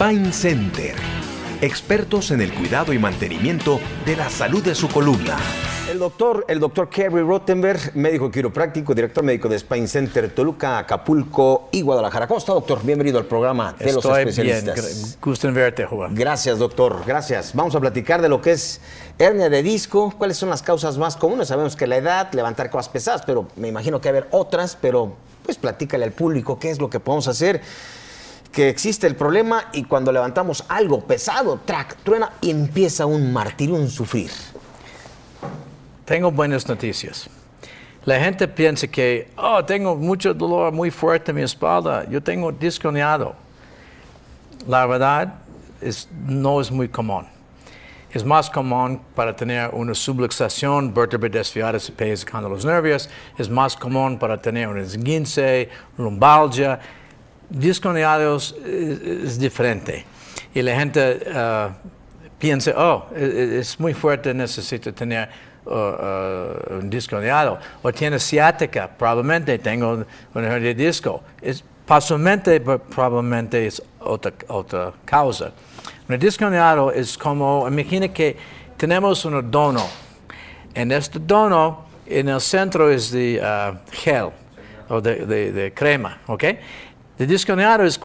Spine Center, expertos en el cuidado y mantenimiento de la salud de su columna. El doctor, el doctor Kerry Rottenberg, médico quiropráctico, director médico de Spine Center Toluca, Acapulco y Guadalajara. Costa. doctor? Bienvenido al programa de los especialistas. Bien. Gusto en verte, Juan. Gracias, doctor. Gracias. Vamos a platicar de lo que es hernia de disco, cuáles son las causas más comunes. Sabemos que la edad, levantar cosas pesadas, pero me imagino que haber otras, pero pues platícale al público qué es lo que podemos hacer que existe el problema y cuando levantamos algo pesado, track, truena y empieza un martirio, un sufrir. Tengo buenas noticias. La gente piensa que, oh, tengo mucho dolor muy fuerte en mi espalda, yo tengo disconeado. La verdad es, no es muy común. Es más común para tener una subluxación, vértebra desviada se pega los nervios. Es más común para tener un esguince, lumbalgia Disco eh, es, diferente. Y la gente eh, piensa, oh, e, e, es muy fuerte, necesito tener eh, un disco O tiene ciática, probablemente tengo un hernia de disco. Es, pero probablemente es otra, otra causa. Un disco es como, imagina que tenemos un dono. En este dono, en el centro es de gel o de, de crema, ¿ok? The discontinuado is